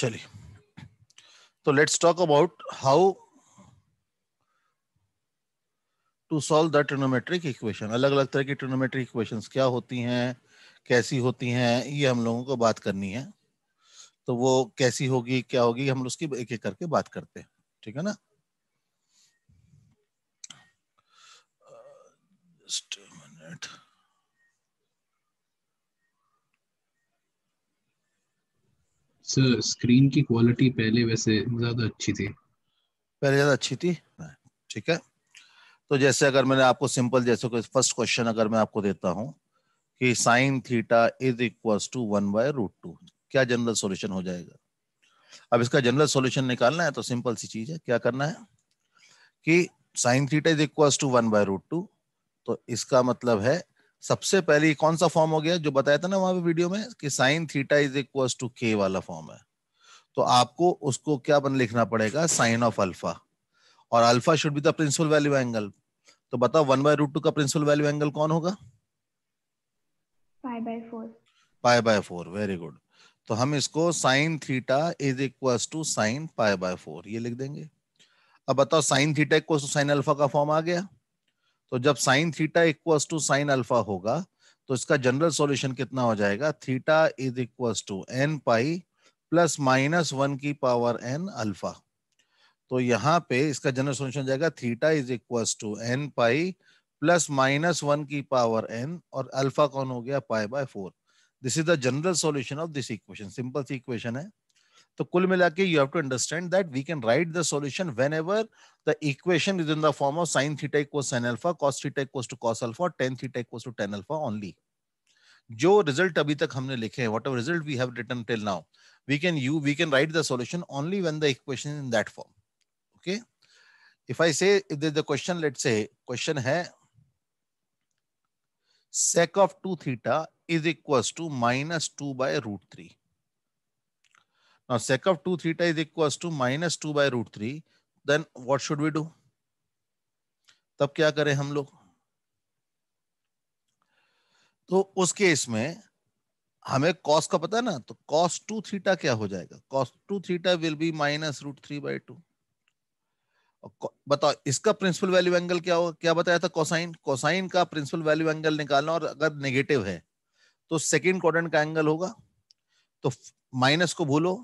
चलिए तो let's talk about how to solve the trigonometric equation अलग अलग तरह की ट्रिनोमेट्रिक इक्वेशन क्या होती हैं कैसी होती हैं ये हम लोगों को बात करनी है तो वो कैसी होगी क्या होगी हम उसकी एक एक करके बात करते हैं ठीक है ना स्क्रीन की क्वालिटी पहले वैसे ज्यादा अच्छी थी पहले ज्यादा अच्छी थी ठीक है तो जैसे अगर मैंने आपको सिंपल जैसे कोई फर्स्ट क्वेश्चन अगर मैं आपको देता हूँ कि sine theta is equal to one by root two क्या जनरल सॉल्यूशन हो जाएगा अब इसका जनरल सॉल्यूशन निकालना है तो सिंपल सी चीज है क्या करना है कि sine theta is equal to one by root two तो इसका मतलब है सबसे पहले कौन सा फॉर्म हो गया जो बताया था ना वहां पे वीडियो में कि sine theta is equal to के वाला फॉर्म है तो आपको उसको क्या बन लिखना पड़ेगा साइन ऑफ अल्फा और alpha should be the principal value angle तो बताओ वन बाय रूट टू का प्रिंसिपल वैल्यू एंगल कौन होगा pi by four very good तो हम इसको sine theta is equal to sine pi by four ये लिख देंगे अब बताओ sine theta equal to sine alpha का फॉर्म आ गया तो जब sine theta equals to sine alpha होगा तो इसका जनरल सॉल्यूशन कितना हो जाएगा theta is equals to N pi plus minus one की पावर एन अल्फा तो यहाँ पे इसका जनरल सॉल्यूशन हो जाएगा theta is equals to N pi plus minus one की पावर एन और अल्फा कौन हो गया pi by four this is the general solution of this equation simple सी इक्वेशन है तो कुल मिला के you have to understand that we can write the solution whenever the equation is in the form of sine theta equal sine alpha cos theta equal to cos alpha tan theta equal to tan alpha only जो result अभी तक हमने लिखे हैं whatever result we have written till now we can you we can write the solution only when the equation in that form okay if I say if the question let say question है sec of 2 theta is equals to minus 2 by root 3 Now sec of two theta is equals to minus two by root three. Then what should we do? तब क्या करें हम लोग तो उस case में हमें कॉस का पता है ना तो कॉस टू थीटा क्या हो जाएगा cos two theta will be minus root three by two बताओ इसका प्रिंसिपल वैल्यू एंगल क्या होगा क्या बताया था कोसाइन कोसाइन का प्रिंसिपल वैल्यू एंगल निकालना और अगर नेगेटिव है तो सेकेंड क्वाड्रेंट का एंगल होगा तो माइनस को भूलो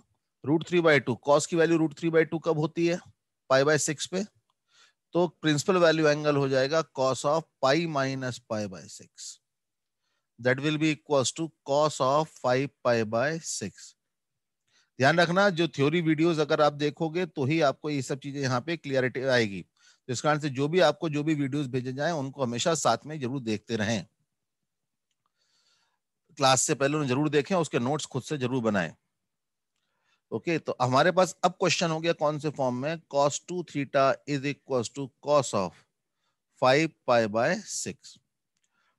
root three by two cos की value root three by two कब होती है पाई बाय सिक्स पे तो प्रिंसिपल वैल्यू एंगल हो जाएगा cos of pi minus pi by six that will be equals to cos of five pi by six ध्यान रखना जो थ्योरी वीडियोस अगर आप देखोगे तो ही आपको ये सब चीजें यहाँ पे क्लियरिटी आएगी तो इस कारण से जो भी आपको जो भी वीडियोस भेजे जाए उनको हमेशा साथ में जरूर देखते रहें क्लास से पहले उन्हें जरूर देखें उसके नोट्स खुद से जरूर बनाएं ओके तो हमारे पास अब क्वेश्चन हो गया कौन से फॉर्म में cos two theta is equal to cos of five pi by six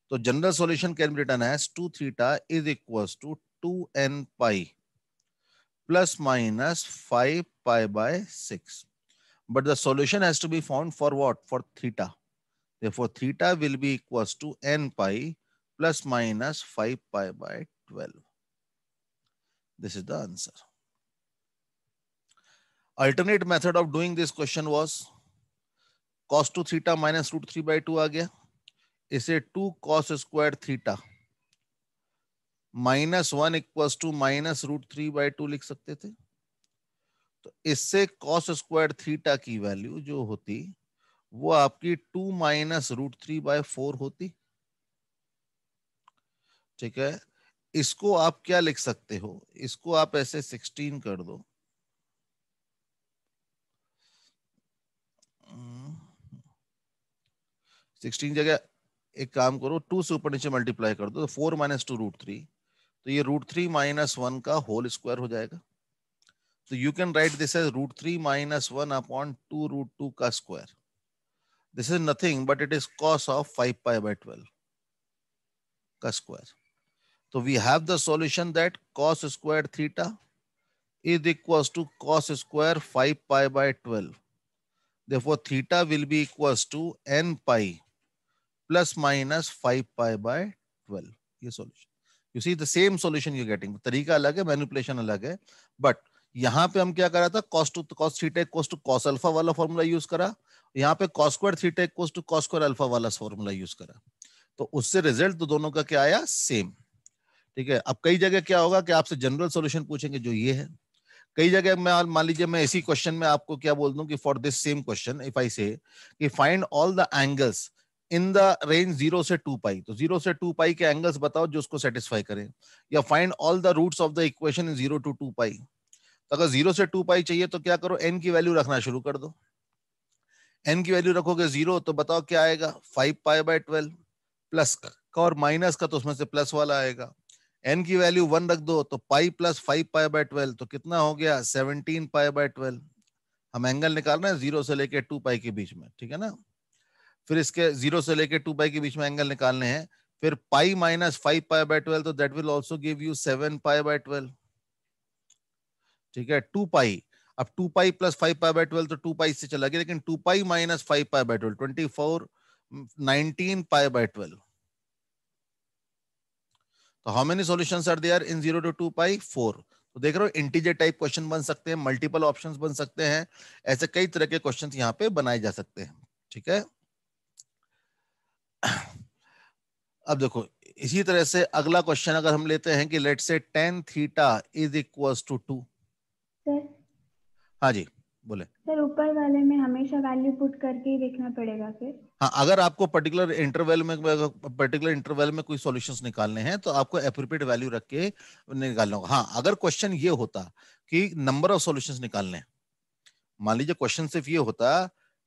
तो general solution can be written as two theta is equal to two N pi plus minus five pi by six but the solution has to be found for what for theta therefore theta will be equal to N pi plus minus five pi by twelve this is the answer alternate method of doing this question was cos two theta minus root three by two आ गया इसे two cos square theta minus one equal to minus root three by two लिख सकते थे तो इससे cos square theta की value जो होती वो आपकी two minus root three by four होती ठीक है इसको आप क्या लिख सकते हो इसको आप ऐसे सिक्सटीन कर दो सिक्सटीन जगह एक काम करो टू से ऊपर नीचे मल्टीप्लाई कर दो तो four minus two root three तो ये रूट थ्री माइनस वन का होल स्क्वायर हो जाएगा तो you can write this is root three minus one upon two root two का square this is nothing but it is cos of five pi by twelve का square तो we have the solution that cos square theta is equal to cos square five pi by twelve therefore theta will be equal to N pi plus minus 5 pi by 12 ये solution you see the same solution you getting तरीका अलग है manipulation अलग है but यहाँ पे हम क्या करा था cos two cos theta cos two वाला फॉर्मूला यूज करा यहाँ पे cos square theta cos two cos वाला फॉर्मूला यूज करा तो उससे रिजल्ट तो दोनों का क्या आया सेम ठीक है अब कई जगह क्या होगा कि आपसे जनरल सॉल्यूशन पूछेंगे जो ये है कई जगह मैं मान लीजिए मैं इसी क्वेश्चन में आपको क्या बोल दूं कि for this same question if I say कि find all the angles in the range zero से टू पाई तो जीरो से टू पाई के एंगल्स बताओ जो उसको सेटिस्फाई करें या find all the roots of the equation in zero to two pi तो अगर जीरो से टू पाई चाहिए तो क्या करो एन की वैल्यू रखना शुरू कर दो एन की वैल्यू रखोगे जीरो तो बताओ क्या आएगा five pi by twelve plus का और माइनस का तो उसमें से प्लस वाला आएगा एन की वैल्यू वन रख दो तो pi plus five pi by twelve तो कितना हो गया सेवनटीन पाई बाय ट्वेल्व हम एंगल निकाल रहे हैं जीरो से लेके टू पाई के बीच में ठीक है ना फिर इसके जीरो से लेके टू पाई के बीच में एंगल निकालने हैं फिर pi minus five pi by twelve तो that will also give you seven pi by twelve ठीक है टू पाई अब two pi plus five pi by twelve तो टू पाई से चला गया लेकिन two pi minus five pi by twelve twenty four nineteen pi by twelve तो how many solution are they are in zero to two pi four तो देख रहे हो इंटीजर टाइप क्वेश्चन बन सकते हैं मल्टीपल ऑप्शंस बन सकते हैं ऐसे कई तरह के क्वेश्चन यहाँ पे बनाए जा सकते हैं ठीक है अब देखो इसी तरह से अगला क्वेश्चन अगर हम लेते हैं कि let say tan theta is equal to two हाँ जी बोले सर ऊपर वाले में हमेशा वैल्यू पुट करके ही देखना पड़ेगा फिर हाँ अगर आपको पर्टिकुलर इंटरवल में पर्टिकुलर इंटरवल में कोई सॉल्यूशंस निकालने हैं तो आपको अप्रोप्रिएट वैल्यू रख के निकालना होगा हाँ अगर क्वेश्चन ये होता कि नंबर ऑफ सॉल्यूशंस निकालने मान लीजिए क्वेश्चन सिर्फ ये होता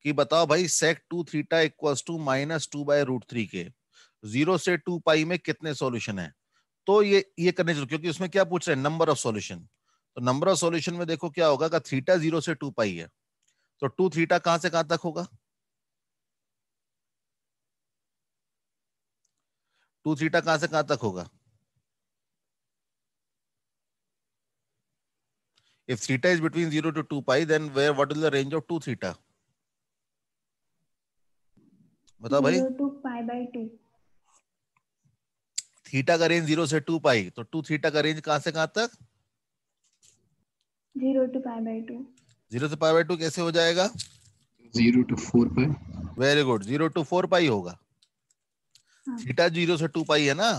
कि बताओ भाई sec two theta equal to minus two by root three के जीरो से टू पाई में कितने सोल्यूशन है तो ये ये करने जरूर क्योंकि उसमें क्या पूछ रहे हैं नंबर ऑफ सोल्यूशन तो नंबर ऑफ सोल्यूशन में देखो क्या होगा थ्रीटा थीटा जीरो से टू पाई है तो टू थीटा कहां से कहां तक होगा टू थीटा कहां से कहां तक होगा if theta is between zero to two pi then where what is the range of two theta बताओ भाई 0 to pi by two. Theta का रेंज जीरो से टू पाई तो टू थीटा का रेंज कहां से कहां तक जीरो से पाई बाई टू कैसे हो जाएगा zero to four pi very good zero to four pi होगा हाँ। थीटा जीरो से टू पाई है ना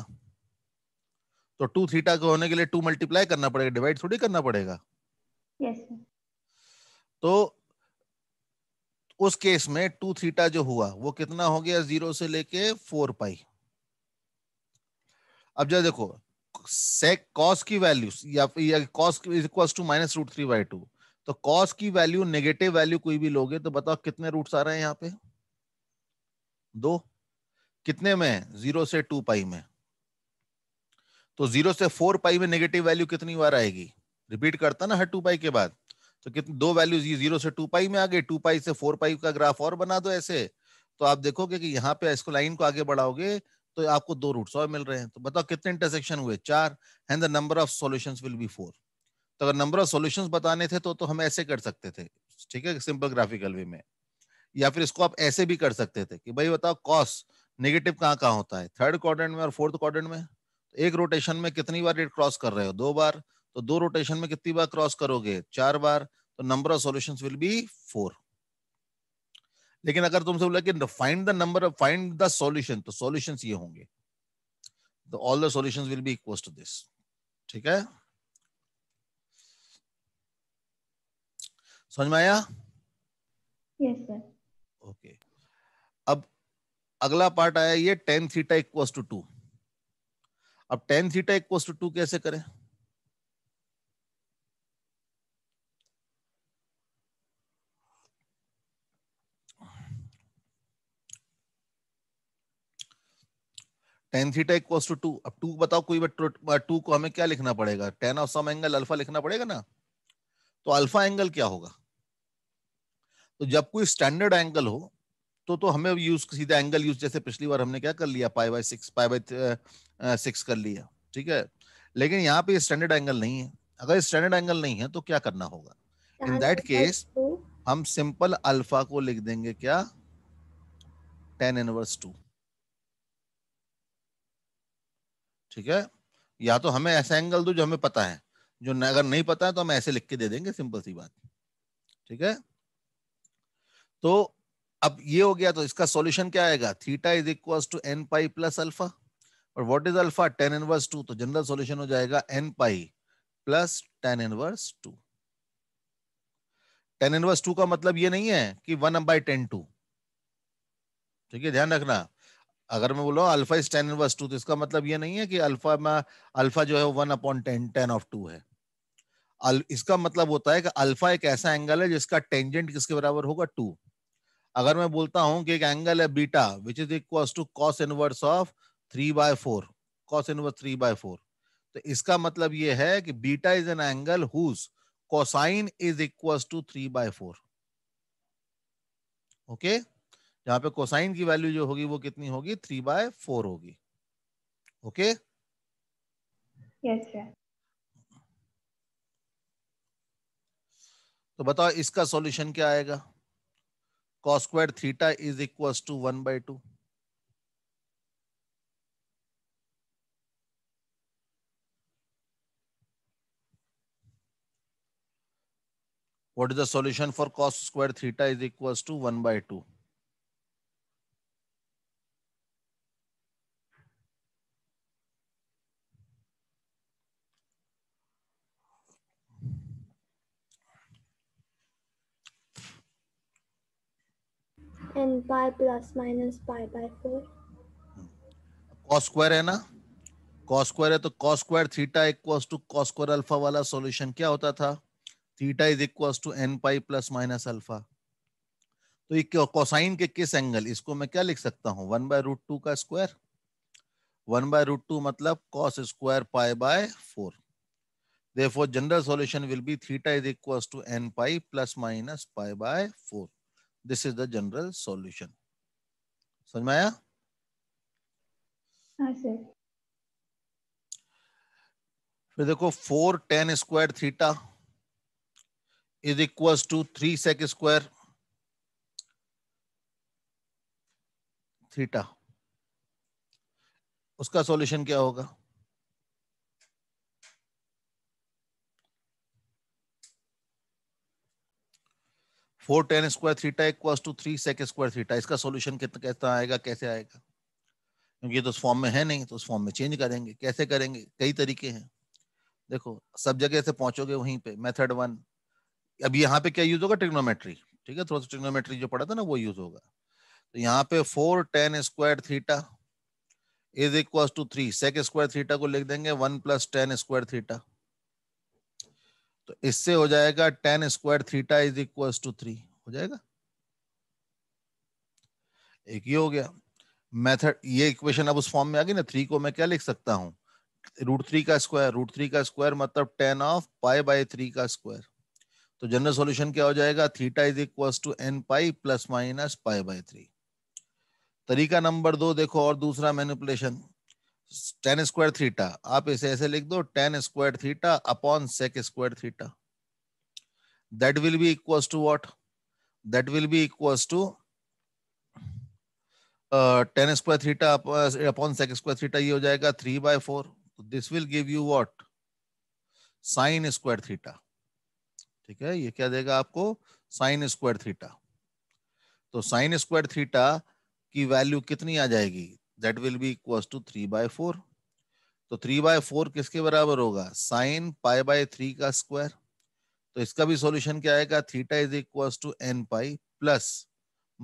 तो टू थीटा को होने के लिए टू मल्टीप्लाई करना पड़ेगा डिवाइड थोड़ी करना पड़ेगा yes, तो उस केस में टू थीटा जो हुआ वो कितना हो गया जीरो से लेके फोर पाई अब जरा देखो sec cos की वैल्यू या, या cos is equal to minus root three by two तो cos की वैल्यू नेगेटिव वैल्यू कोई भी लोगे तो बताओ कितने रूट्स आ रहे हैं यहाँ पे दो कितने में जीरो से टू पाई में तो जीरो से फोर पाई में नेगेटिव वैल्यू कितनी बार आएगी रिपीट करता ना हर टू पाई के बाद तो कितने दो वैल्यूज ये जीरो से टू पाई में आ गए टू पाई से फोर पाई का ग्राफ और बना दो ऐसे तो आप देखोगे कि यहाँ पे इसको लाइन को आगे बढ़ाओगे तो आपको दो रूट सौ मिल रहे हैं तो बताओ कितने इंटरसेक्शन हुए चार and the number of solution will be four तो अगर नंबर ऑफ सोल्यूशन बताने थे तो, तो हम ऐसे कर सकते थे ठीक है सिंपल ग्राफिकल वे में या फिर इसको आप ऐसे भी कर सकते थे कि भाई बताओ कॉस नेगेटिव कहाँ कहाँ होता है थर्ड क्वार्टर में और फोर्थ क्वार्टर में तो एक रोटेशन में कितनी बार रेट क्रॉस कर रहे हो दो बार तो दो रोटेशन में कितनी बार क्रॉस करोगे चार बार तो number of solutions will be four लेकिन अगर तुमसे बोला कि find the number of find the solution तो सॉल्यूशंस ये होंगे the all the solutions will be equals to this ठीक है समझ में आया यस सर ओके अब अगला पार्ट आया ये tan theta equals to two अब tan theta equals to two कैसे करें tan theta equal to two अब टू बताओ कोई टू को हमें क्या लिखना पड़ेगा tan of some angle alpha लिखना पड़ेगा ना तो अल्फा एंगल क्या होगा तो जब कोई स्टैंडर्ड एंगल हो तो तो हमें यूज सीधा एंगल यूज जैसे पिछली बार हमने क्या कर लिया pi by six pi by six कर लिया ठीक है लेकिन यहाँ पे स्टैंडर्ड एंगल नहीं है अगर स्टैंडर्ड एंगल नहीं है तो क्या करना होगा इन दैट केस हम सिंपल अल्फा को लिख देंगे क्या टेन इनवर्स टू ठीक है या तो हमें ऐसा एंगल दो जो हमें पता है जो न, अगर नहीं पता है तो हम ऐसे लिख के दे देंगे सिंपल सी बात ठीक है तो अब ये हो गया तो इसका सॉल्यूशन क्या आएगा theta is equal to N pi plus alpha और what is alpha tan inverse two तो जनरल सॉल्यूशन हो जाएगा n pi plus tan inverse two tan inverse two का मतलब ये नहीं है कि वन बाई टेन टू ठीक है ध्यान रखना अगर मैं बोला alpha is tan inverse two तो इसका मतलब ये नहीं है कि अल्फा में अल्फा जो है one upon tan tan of two है इसका मतलब होता है कि अल्फा एक ऐसा एंगल है जिसका टेंजेंट किसके बराबर होगा टू अगर मैं बोलता हूं कि एक एंगल है beta which is equal to cos inverse of three by four cos inverse three by four तो इसका मतलब ये है कि beta is an angle whose cosine is equal to three by four okay okay? यहाँ पे cosine की value जो होगी वो कितनी होगी थ्री बाय फोर होगी ओके तो बताओ इसका सॉल्यूशन क्या आएगा cos square theta is equal to one by two what is the solution for cos square theta is equals to one by two N pi plus minus pi by four cos square है ना cos square है तो cos square theta equals to cos square alpha वाला solution क्या होता था theta is equals to N pi plus minus alpha तो ये कोसाइन के किस एंगल इसको मैं क्या लिख सकता हूँ वन बाय रूट टू का square one by root two मतलब cos square pi by four therefore general solution will be theta is equals to N pi plus minus pi by four this is the general solution समझ में आया फिर देखो four tan square theta is equal to three sec square theta उसका solution क्या होगा four tan square theta equal to three sec square theta इसका solution कितना कैसा आएगा कैसे आएगा क्योंकि ये तो उस फॉर्म में है नहीं तो उस फॉर्म में चेंज करेंगे कैसे करेंगे कई तरीके हैं देखो सब जगह से पहुंचोगे वहीं पे मेथड वन अब यहाँ पे क्या यूज होगा ट्रिग्नोमेट्री ठीक है थोड़ा सा ट्रिग्नोमेट्री जो पड़ा था ना वो यूज होगा तो यहाँ पे four tan square theta is equal to three sec square theta को लिख देंगे one plus tan square theta तो इससे हो जाएगा tan square theta is equal to three हो जाएगा एक ही हो गया मेथड ये इक्वेशन अब उस फॉर्म में आ गई ना थ्री को मैं क्या लिख सकता हूँ रूट थ्री का स्क्वायर रूट थ्री का स्क्वायर मतलब tan of pi by three का स्क्वायर तो जनरल सॉल्यूशन क्या हो जाएगा theta is equal to N pi plus minus pi by three तरीका नंबर दो देखो और दूसरा मैनिपुलेशन टेन स्क्वायर थीटा आप इसे ऐसे लिख दो tan square theta upon sec square theta that will be equal to what that will be equal to tan square theta upon sec square theta ये हो जाएगा three by four this will give you what sine square theta ठीक है ये क्या देगा आपको sine square theta तो साइन स्क्वायर थीटा की वैल्यू कितनी आ जाएगी that will be equal to three by four तो थ्री बाय फोर किसके बराबर होगा साइन पाई बाय थ्री का स्क्वायर तो इसका भी सॉल्यूशन क्या आएगा theta is equals to N pi plus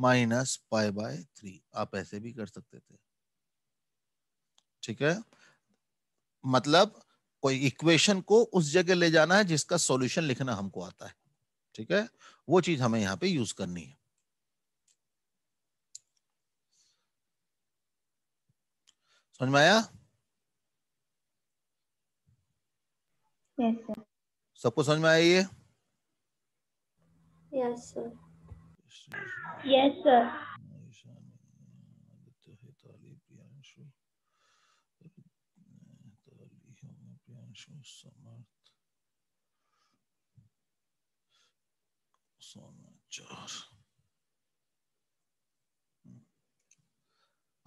minus pi by three आप ऐसे भी कर सकते थे ठीक है मतलब कोई इक्वेशन को उस जगह ले जाना है जिसका सॉल्यूशन लिखना हमको आता है ठीक है वो चीज हमें यहाँ पे यूज करनी है समझ में आया yes, सबको समझ में आया ये सर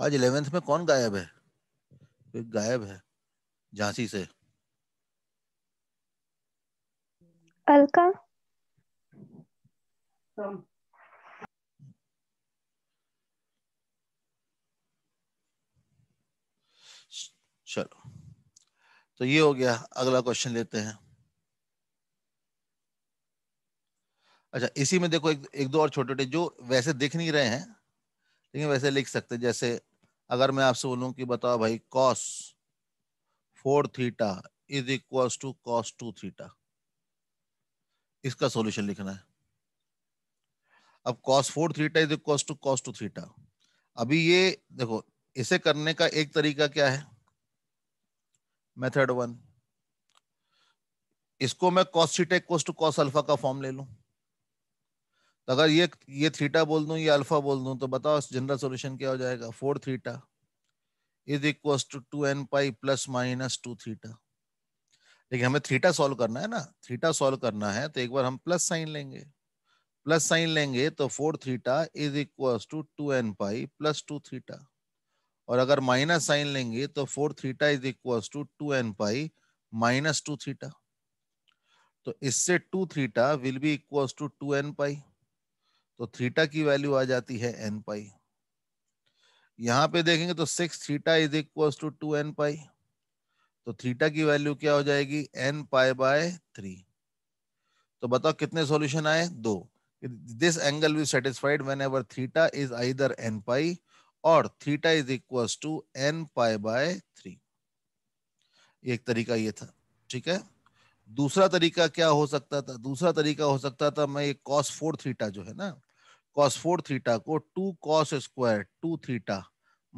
आज इलेवेंथ में कौन गायब है कोई गायब है झांसी से अलका चलो तो ये हो गया अगला क्वेश्चन लेते हैं अच्छा इसी में देखो एक, एक दो और छोटे छोटे जो वैसे दिख नहीं रहे हैं लेकिन वैसे लिख सकते जैसे अगर मैं आपसे बोलूं कि बताओ भाई cos four theta is equal to cos two theta इसका सॉल्यूशन लिखना है अब cos four theta is equal to cos two theta अभी ये देखो इसे करने का एक तरीका क्या है मेथड वन इसको मैं cos theta equal to cos alpha का फॉर्म ले लू तो अगर ये ये थीटा बोल दूं ये अल्फा बोल दूं तो बताओ जनरल सॉल्यूशन क्या हो जाएगा four theta is equal to two N pi plus minus two theta लेकिन हमें थीटा सॉल्व करना है ना थीटा सॉल्व करना है तो एक बार हम प्लस साइन लेंगे प्लस साइन लेंगे तो four theta is equal to two N pi plus two theta और अगर माइनस साइन लेंगे तो four theta is equal to two N pi minus two theta तो इससे two theta will be equal to two N pi तो theta की value आ जाती है एन पाई यहां पे देखेंगे तो six theta is equal to two N pi तो थीटा की वैल्यू क्या हो जाएगी एन पाई बाय थ्री तो बताओ कितने सॉल्यूशन आए दो this angle was satisfied whenever theta is either n pi और theta is equal to N pi by three एक तरीका ये था ठीक है दूसरा तरीका क्या हो सकता था दूसरा तरीका हो सकता था मैं ये कॉस फोर थीटा जो है ना cos 4 theta को 2 cos square 2 theta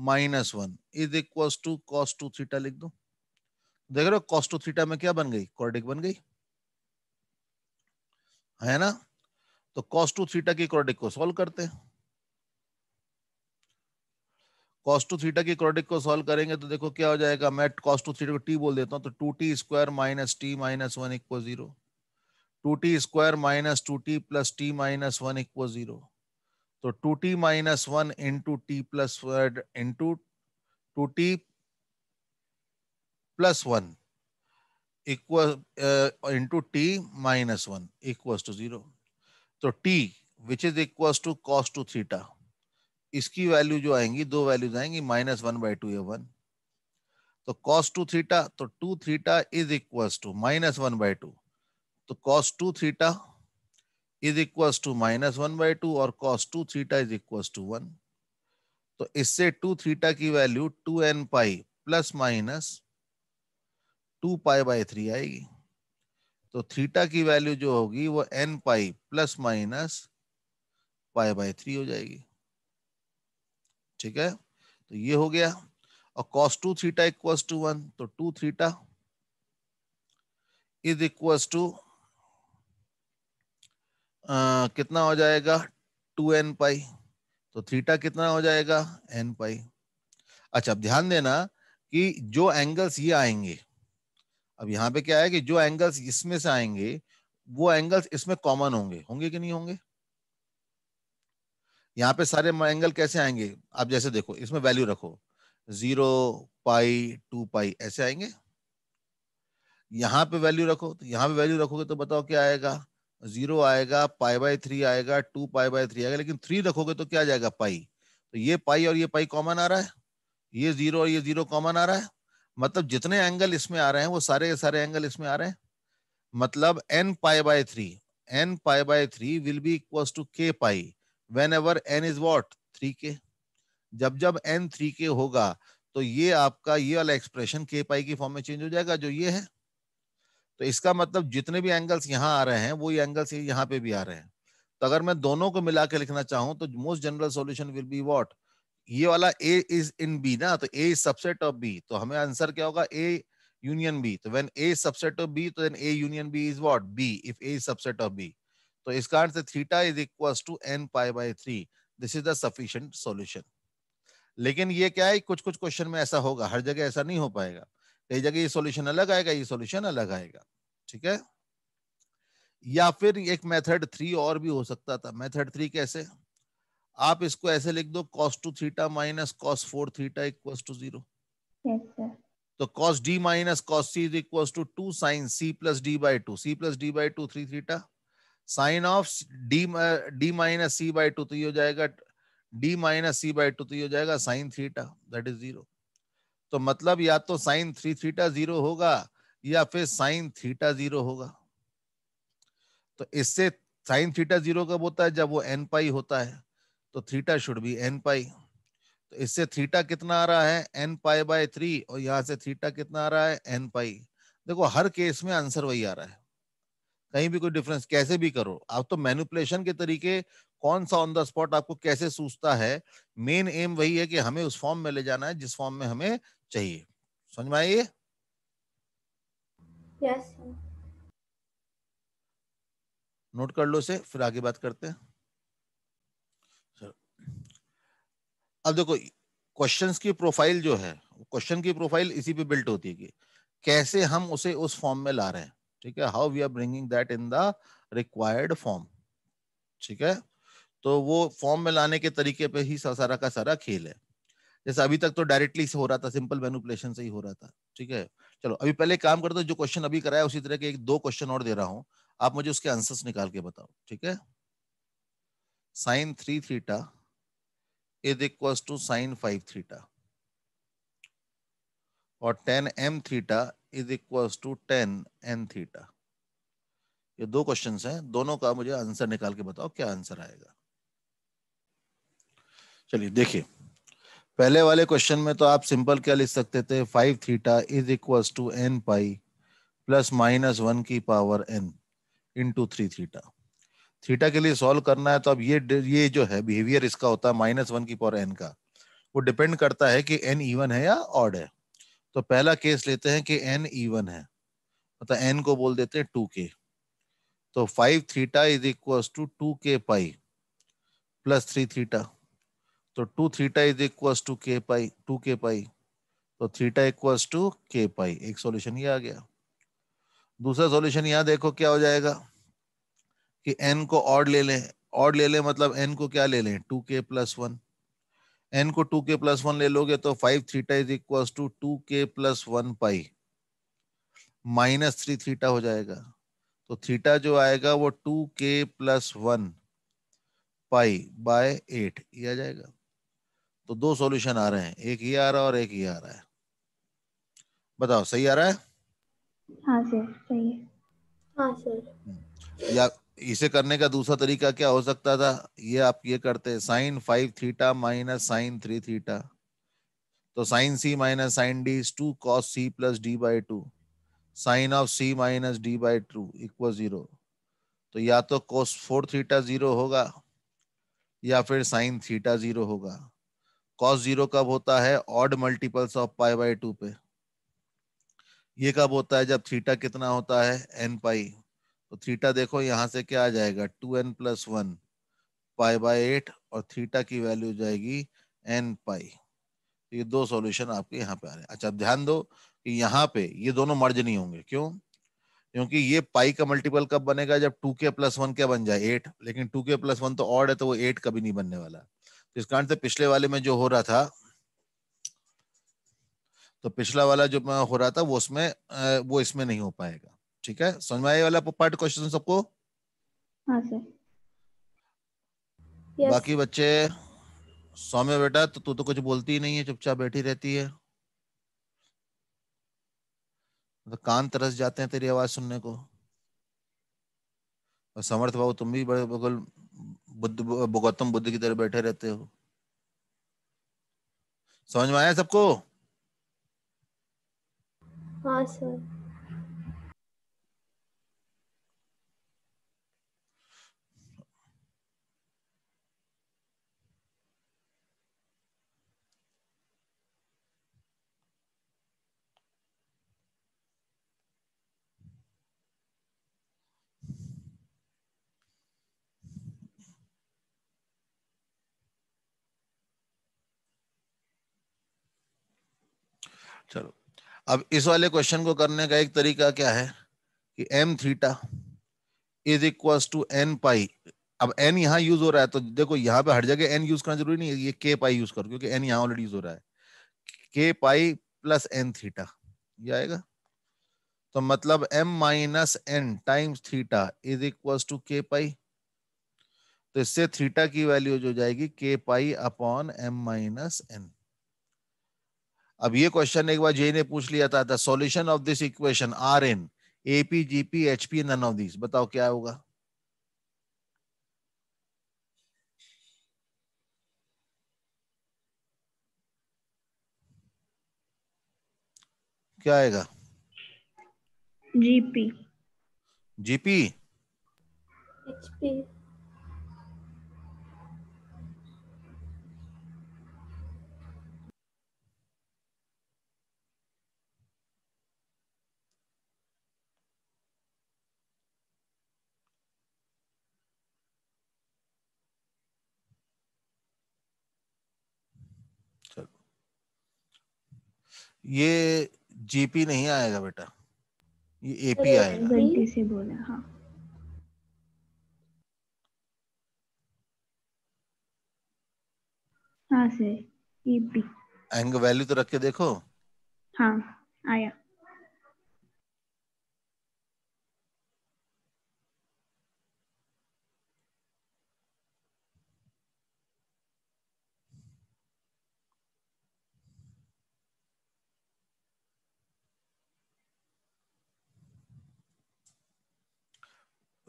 minus one is equal to cos 2 theta लिख दो देख रहे हो cos 2 theta में क्या बन गई कॉर्डिक बन गई है ना तो cos 2 theta की कॉर्डिक को सॉल्व करते हैं cos 2 theta की क्रोडिक को सॉल्व करेंगे तो देखो क्या हो जाएगा मैं cos 2 theta को t बोल देता हूं तो 2t square minus t minus one equal zero two t square minus two t plus t minus one equal zero तो two t minus one into t plus into two t plus one equal into t minus one equal to zero तो t which is equal to cos two theta इसकी value जो आएंगी दो values आएंगी minus one by two a one तो cos two theta तो two theta is equal to minus one by two तो cos two theta is equal to minus one by two और cos two theta is equal to one तो इससे two theta की value two N pi plus minus two pi by three आएगी तो theta की value जो होगी वो n pi plus minus pi by three हो जाएगी ठीक है तो ये हो गया और cos two theta equal to one तो two theta is equal to आ, कितना हो जाएगा टू एन पाई तो थीटा कितना हो जाएगा एन पाई अच्छा अब ध्यान देना कि जो एंगल्स ये आएंगे अब यहाँ पे क्या है कि जो एंगल्स इसमें से आएंगे वो एंगल्स इसमें कॉमन होंगे होंगे कि नहीं होंगे यहाँ पे सारे एंगल कैसे आएंगे आप जैसे देखो इसमें वैल्यू रखो जीरो पाई टू पाई ऐसे आएंगे यहाँ पे वैल्यू रखो तो यहाँ पे वैल्यू रखोगे तो बताओ क्या आएगा जीरो आएगा पाई बाय थ्री आएगा टू पाई बाय थ्री आएगा लेकिन थ्री रखोगे तो क्या जाएगा पाई तो ये पाई और ये पाई कॉमन आ रहा है ये जीरो और ये जीरो कॉमन आ रहा है मतलब जितने एंगल इसमें आ रहे हैं वो सारे सारे एंगल इसमें आ रहे हैं मतलब n pi by three n pi by three will be equal to k pi whenever n is what three k जब जब एन थ्री के होगा तो ये आपका ये वाला एक्सप्रेशन के पाई की फॉर्म में चेंज हो जाएगा जो ये है तो इसका मतलब जितने भी एंगल्स यहाँ आ रहे हैं वो एंगल्स यहाँ पे भी आ रहे हैं तो अगर मैं दोनों को मिला के लिखना चाहूँ तो most general solution will be what ये वाला ए इज इन बी ना तो A is subset of B तो हमें आंसर क्या होगा ए यूनियन बी तो when A subset of B तो A union B is what B if A is subset of B तो इसका answer theta is equal to N pi by three this is the sufficient लेकिन ये क्या है कुछ कुछ क्वेश्चन में ऐसा होगा हर जगह ऐसा नहीं हो पाएगा कई जगह ये सॉल्यूशन अलग आएगा ये सॉल्यूशन अलग आएगा ठीक है या फिर एक मेथड थ्री और भी हो सकता था मेथड थ्री कैसे आप इसको ऐसे लिख दो cos two theta minus cos four theta equal to zero तो cos D minus cos C is equal to two sine C plus D by two C plus D by two three theta sine of D D minus C by two तो ये हो जाएगा D minus C by two तो ये हो जाएगा sine theta that is zero तो मतलब या तो साइन थ्री थीटा जीरो होगा या फिर साइन थीटा जीरो होगा तो इससे साइन थीटा जीरो कब होता है जब वो एन पाई होता है तो theta should be n pi तो इससे थीटा कितना आ रहा है एन पाई बाय थ्री और यहां से थीटा कितना आ रहा है एन पाई देखो हर केस में आंसर वही आ रहा है कहीं भी कोई डिफरेंस कैसे भी करो आप तो मैनुपलेशन के तरीके कौन सा ऑन द स्पॉट आपको कैसे सूझता है मेन एम वही है कि हमें उस फॉर्म में ले जाना है जिस फॉर्म में हमें चाहिए समझ में आइए नोट कर लो से फिर आगे बात करते हैं अब देखो क्वेश्चंस की प्रोफाइल जो है क्वेश्चन की प्रोफाइल इसी पे बिल्ट होती है कि कैसे हम उसे उस फॉर्म में ला रहे हैं ठीक है how we are bringing that in the required form ठीक है तो वो फॉर्म में लाने के तरीके पे ही सारा का सारा खेल है जैसे अभी तक तो डायरेक्टली हो रहा था सिंपल मेनुपलेशन से ही हो रहा था ठीक है चलो अभी पहले काम करते जो क्वेश्चन अभी कराया उसी तरह के एक दो क्वेश्चन और दे रहा हूँ आप मुझे उसके आंसर्स निकाल के बताओ ठीक है sine three theta is equal to sine five theta और tan m theta is equal to tan n theta ये दो क्वेश्चन हैं दोनों का मुझे आंसर निकाल के बताओ क्या आंसर आएगा चलिए देखिए पहले वाले क्वेश्चन में तो आप सिंपल क्या लिख सकते थे five theta is equal to N pi plus minus one की power n into three theta theta के लिए सॉल्व करना है तो अब ये ये जो है बिहेवियर इसका होता है माइनस वन की पावर एन का वो डिपेंड करता है कि एन ईवन है या ऑड है तो पहला केस लेते हैं कि एन ईवन है मतलब एन को बोल देते हैं टू के तो five theta is equal to two k pi plus three theta तो two theta is equal to k pi to k pi तो थीटा इक्वल्स टू के पाई एक सॉल्यूशन ये आ गया दूसरा सॉल्यूशन यहाँ देखो क्या हो जाएगा कि एन को ऑड ले लें ऑड ले लें मतलब एन को क्या ले लें two k plus one n को टू के प्लस वन ले लोगे तो five theta is equals to two k plus one pi minus three theta हो जाएगा तो थीटा जो आएगा वो two k plus one pi by eight ये आ जाएगा तो दो सॉल्यूशन आ रहे हैं एक ये आ रहा है और एक ये आ रहा है बताओ सही आ रहा है हाँ सर सही हाँ सर हम्म, या इसे करने का दूसरा तरीका क्या हो सकता था ये आप ये करते sine five theta minus sine three theta तो sine C minus sine D is two cos C plus D by two sine of C minus D by two equal zero तो या तो कॉस फोर थीटा जीरो होगा या फिर sine theta zero होगा cos zero कब होता है odd multiples of pi by two पे ये कब होता है जब थीटा कितना होता है एन पाई तो थीटा देखो यहां से क्या आ जाएगा two n plus one pi by eight और थीटा की वैल्यू जाएगी एन पाई तो ये दो सॉल्यूशन आपके यहाँ पे आ रहे हैं अच्छा ध्यान दो कि यहाँ पे ये दोनों मर्ज नहीं होंगे क्यों क्योंकि ये पाई का मल्टीपल कब बनेगा जब टू के प्लस वन क्या बन जाए एट लेकिन टू के प्लस वन तो ऑड है तो वो एट कभी नहीं बनने वाला है इस कारण से पिछले वाले में जो हो रहा था तो पिछला वाला जो हो रहा था वो उसमें वो इसमें नहीं हो पाएगा ठीक है समझ में आया वाला पार्ट क्वेश्चन सबको हाँ, yes. बाकी बच्चे सौम्य बेटा तो तू तो कुछ बोलती ही नहीं है चुपचाप बैठी रहती है तो कान तरस जाते हैं तेरी आवाज सुनने को और समर्थ भाव तुम भी बड़े बिल्कुल बुद्ध गौतम बुद्ध की तरह बैठे रहते हो समझ में आया सबको हाँ सर चलो अब इस वाले क्वेश्चन को करने का एक तरीका क्या है कि m theta is equal to N pi अब एन यहाँ यूज हो रहा है तो देखो यहाँ पे हर जगह एन यूज करना जरूरी नहीं है ये के पाई यूज करो क्योंकि एन यहाँ ऑलरेडी यूज हो रहा है के पाई प्लस एन थीटा ये आएगा तो मतलब m minus n times theta is equal to k pi तो इससे थीटा की वैल्यू जो जाएगी k pi upon m minus n अब ये क्वेश्चन एक बार जे ने पूछ लिया था the solution of this equation are in AP GP HP none of this बताओ क्या होगा क्या आएगा जीपी जीपी एचपी ये जीपी नहीं आएगा बेटा ये एपी आएगा से बोला हाँ हाँ सर एपी एंगल वैल्यू तो रख के देखो हाँ आया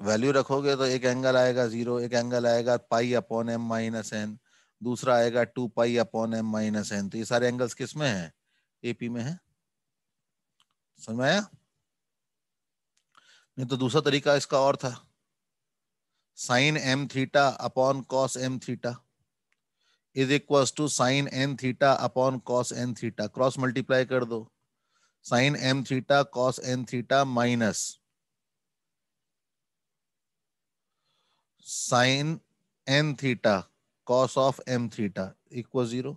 वैल्यू रखोगे तो एक एंगल आएगा जीरो एक एंगल आएगा pi upon m minus n दूसरा आएगा two pi upon m minus n तो ये सारे एंगल्स किस में है एपी में है समझ आया नहीं तो दूसरा तरीका इसका और था sine m theta upon cos m theta is equal to sine n theta upon cos n theta cross multiply कर दो sine m theta cos n theta minus sine n theta cos of m theta equal zero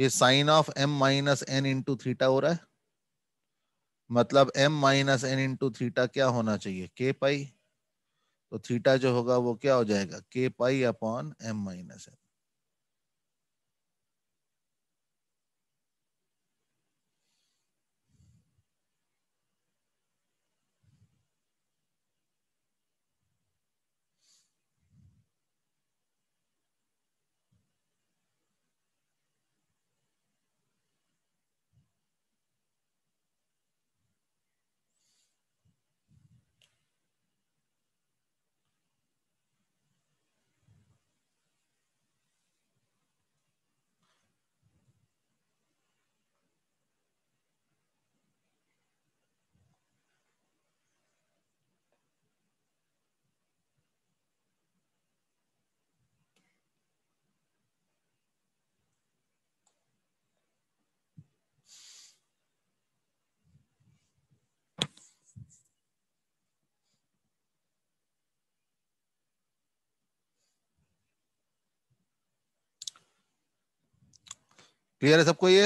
ये sine of m minus n into theta हो रहा है मतलब m minus n into theta क्या होना चाहिए के पाई तो थीटा जो होगा वो क्या हो जाएगा k pi upon m minus n clear है सबको ये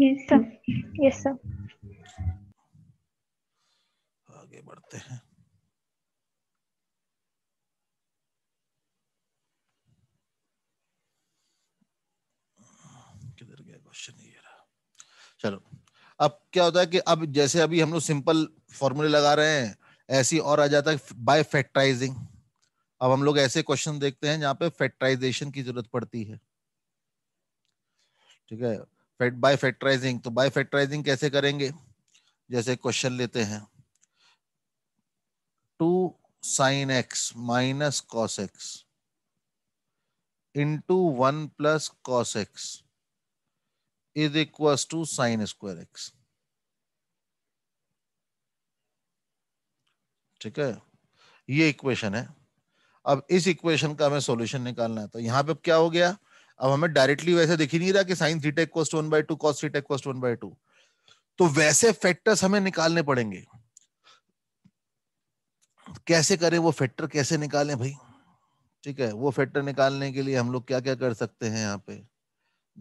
यस यस सर आगे बढ़ते हैं क्वेश्चन चलो अब क्या होता है कि अब जैसे अभी हम लोग सिंपल फॉर्मूले लगा रहे हैं ऐसी और आ जाता है बाय फैक्टराइजिंग अब हम लोग ऐसे क्वेश्चन देखते हैं जहाँ पे फैक्टराइजेशन की जरूरत पड़ती है ठीक है फैट बाय फैक्टराइजिंग तो बाय फैक्टराइजिंग कैसे करेंगे जैसे क्वेश्चन लेते हैं two sine x minus cos x into one plus cos x is equal to sine square x ठीक है ये इक्वेशन है अब इस इक्वेशन का हमें सॉल्यूशन निकालना है तो यहां पे क्या हो गया अब हमें डायरेक्टली वैसे दिख ही नहीं रहा कि sine theta equals one by two cos theta equals one by two तो वैसे फैक्टर्स हमें निकालने पड़ेंगे कैसे करें वो फैक्टर कैसे निकालें भाई ठीक है वो फैक्टर निकालने के लिए हम लोग क्या क्या कर सकते हैं यहाँ पे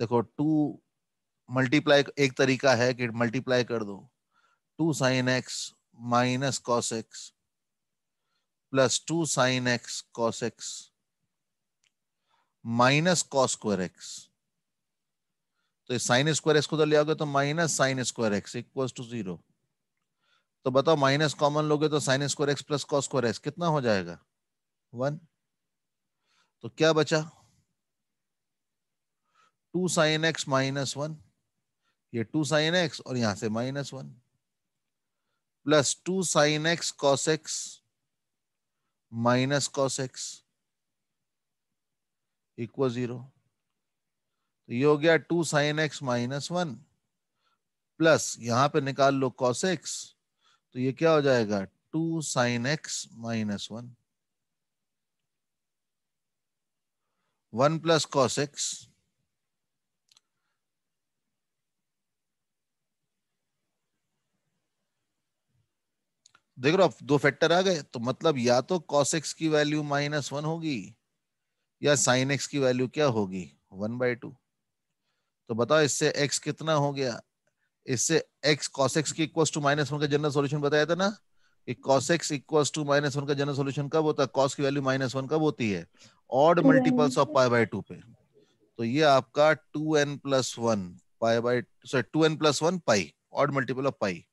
देखो टू मल्टीप्लाई एक तरीका है कि मल्टीप्लाई कर दो two sine x minus cos x plus two sine x cos x minus cos square x तो साइन स्क्वायर एक्स को उधर ले आओगे तो minus sine square x equal to zero तो बताओ माइनस कॉमन लोगे तो sine square x plus cos square x कितना हो जाएगा वन तो क्या बचा two sine x minus one ये टू साइन एक्स और यहां से minus one plus two sine x cos x minus cos x equal zero तो ये हो गया two sine x minus one plus यहां पे निकाल लो कॉस एक्स तो ये क्या हो जाएगा two sine x minus one one plus cos x देख रहा दो फैक्टर आ गए तो मतलब या तो कॉस एक्स की वैल्यू माइनस वन होगी या साइन एक्स की वैल्यू क्या होगी वन बाई टू तो बताओ इससे एक्स कितना हो गया इससे एक्स कॉस एक्स की इक्वल टू माइनस वन का जनरल सॉल्यूशन बताया था ना कि cos x equal to minus one का जनरल सॉल्यूशन कब होता है कॉस की वैल्यू माइनस वन कब होती है odd multiples of pi by two पे तो ये आपका two n plus one pi by sorry two n plus one pi odd multiple of pi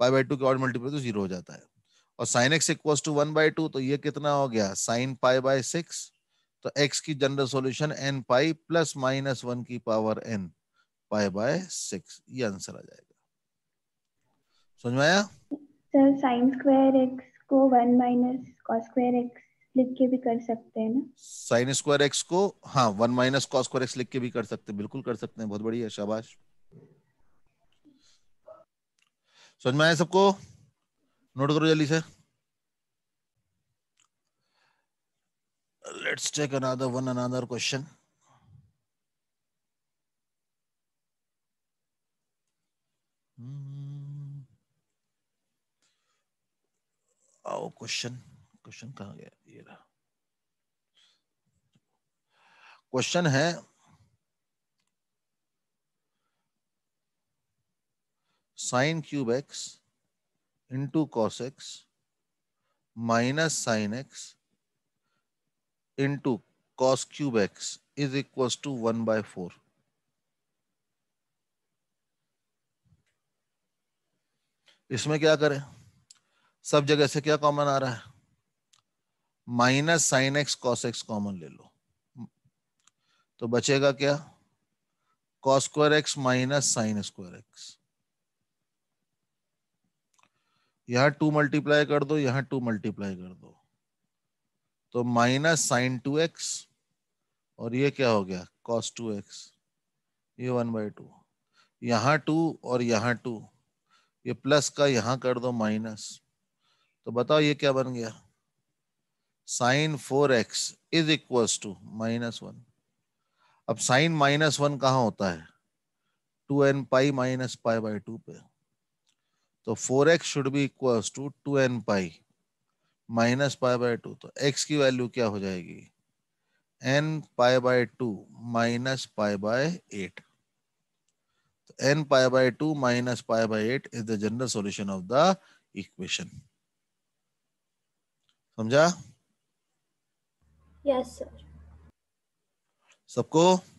pi by two के ऑड मल्टीपल तो जीरो हो जाता है और sine x equal to one by two तो ये कितना हो गया साइन पाई बाई सिक्स तो x की general solution n pi plus minus one की power n pi by six ये आंसर आ जाएगा समझ में आया सर साइन स्क्वायर x को one minus cos square x लिख के भी कर सकते हैं ना साइन स्क्वायर एक्स को हाँ one minus cos square x लिख के भी कर सकते हैं बिल्कुल कर सकते हैं बहुत बढ़िया है, शाबाश समझ में आया सबको नोट करो जल्दी से let's take another one another question आओ क्वेश्चन क्वेश्चन कहाँ गया ये रहा क्वेश्चन है sine cube x into cos x minus sine x into cos cube x is equals to 1 by 4. इसमें क्या करें सब जगह से क्या कॉमन आ रहा है minus sine x cos x common ले लो तो बचेगा क्या cos square x minus sine square x यहां टू मल्टीप्लाई कर दो यहां टू मल्टीप्लाई कर दो तो माइनस साइन टू एक्स और ये क्या हो गया कॉस टू एक्स ये वन बाई टू यहाँ टू और यहाँ टू ये प्लस का यहाँ कर दो माइनस तो बताओ ये क्या बन गया sine four x is equals to minus one अब साइन माइनस वन कहाँ होता है two N pi minus pi by two पे तो four x should be equals to two N pi minus pi by two तो x की value क्या हो जाएगी n pi by two minus pi by eight तो n pi by two minus pi by eight is the general solution of the equation समझा yes sir सबको